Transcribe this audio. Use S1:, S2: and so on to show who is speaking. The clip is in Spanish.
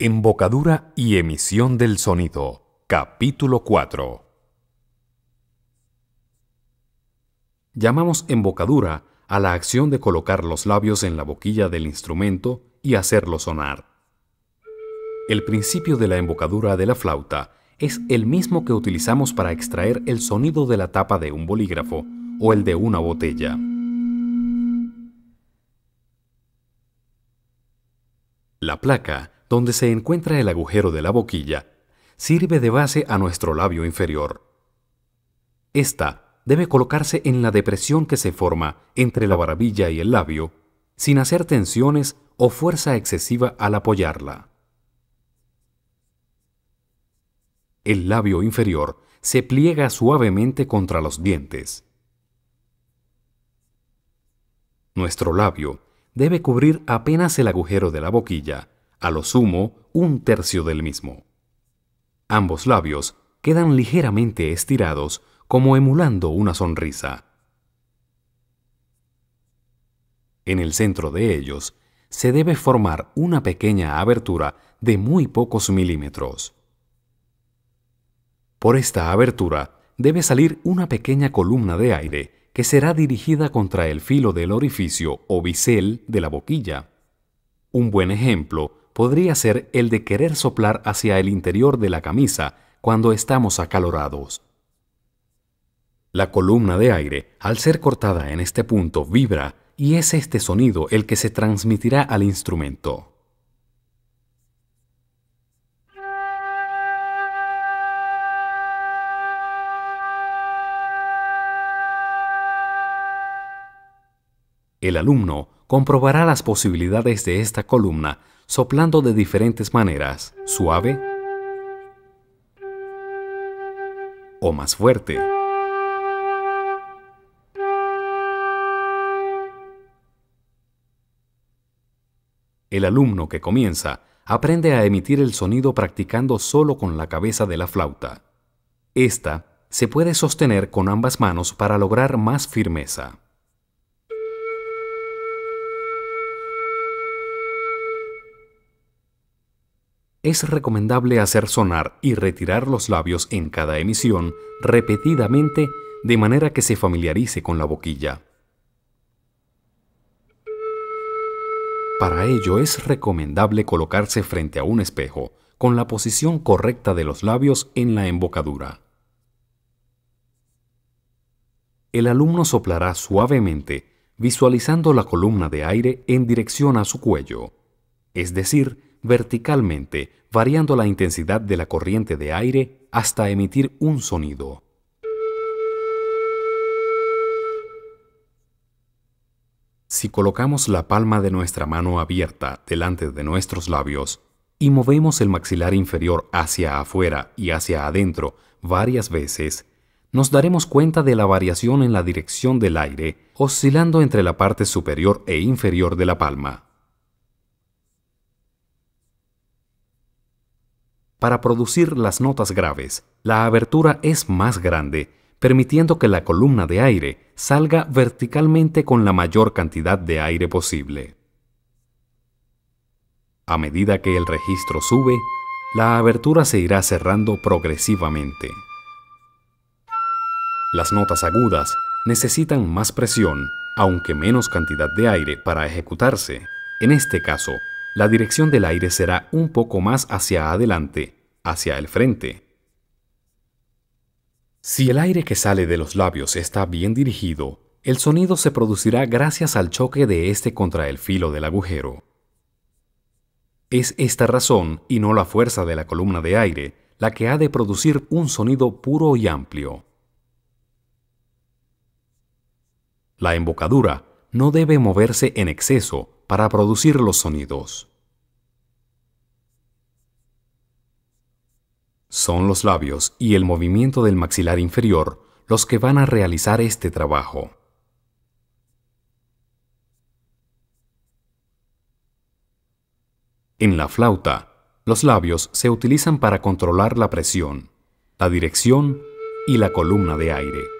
S1: Embocadura y emisión del sonido. Capítulo 4. Llamamos embocadura a la acción de colocar los labios en la boquilla del instrumento y hacerlo sonar. El principio de la embocadura de la flauta es el mismo que utilizamos para extraer el sonido de la tapa de un bolígrafo o el de una botella. La placa donde se encuentra el agujero de la boquilla, sirve de base a nuestro labio inferior. Esta debe colocarse en la depresión que se forma entre la barbilla y el labio, sin hacer tensiones o fuerza excesiva al apoyarla. El labio inferior se pliega suavemente contra los dientes. Nuestro labio debe cubrir apenas el agujero de la boquilla, a lo sumo un tercio del mismo. Ambos labios quedan ligeramente estirados como emulando una sonrisa. En el centro de ellos se debe formar una pequeña abertura de muy pocos milímetros. Por esta abertura debe salir una pequeña columna de aire que será dirigida contra el filo del orificio o bisel de la boquilla. Un buen ejemplo podría ser el de querer soplar hacia el interior de la camisa cuando estamos acalorados. La columna de aire, al ser cortada en este punto, vibra y es este sonido el que se transmitirá al instrumento. El alumno comprobará las posibilidades de esta columna soplando de diferentes maneras, suave o más fuerte. El alumno que comienza aprende a emitir el sonido practicando solo con la cabeza de la flauta. Esta se puede sostener con ambas manos para lograr más firmeza. es recomendable hacer sonar y retirar los labios en cada emisión repetidamente de manera que se familiarice con la boquilla. Para ello es recomendable colocarse frente a un espejo con la posición correcta de los labios en la embocadura. El alumno soplará suavemente, visualizando la columna de aire en dirección a su cuello, es decir, verticalmente, variando la intensidad de la corriente de aire hasta emitir un sonido. Si colocamos la palma de nuestra mano abierta delante de nuestros labios y movemos el maxilar inferior hacia afuera y hacia adentro varias veces, nos daremos cuenta de la variación en la dirección del aire oscilando entre la parte superior e inferior de la palma. Para producir las notas graves, la abertura es más grande, permitiendo que la columna de aire salga verticalmente con la mayor cantidad de aire posible. A medida que el registro sube, la abertura se irá cerrando progresivamente. Las notas agudas necesitan más presión, aunque menos cantidad de aire para ejecutarse. En este caso, la dirección del aire será un poco más hacia adelante, hacia el frente. Si el aire que sale de los labios está bien dirigido, el sonido se producirá gracias al choque de este contra el filo del agujero. Es esta razón, y no la fuerza de la columna de aire, la que ha de producir un sonido puro y amplio. La embocadura no debe moverse en exceso para producir los sonidos. Son los labios y el movimiento del maxilar inferior los que van a realizar este trabajo. En la flauta, los labios se utilizan para controlar la presión, la dirección y la columna de aire.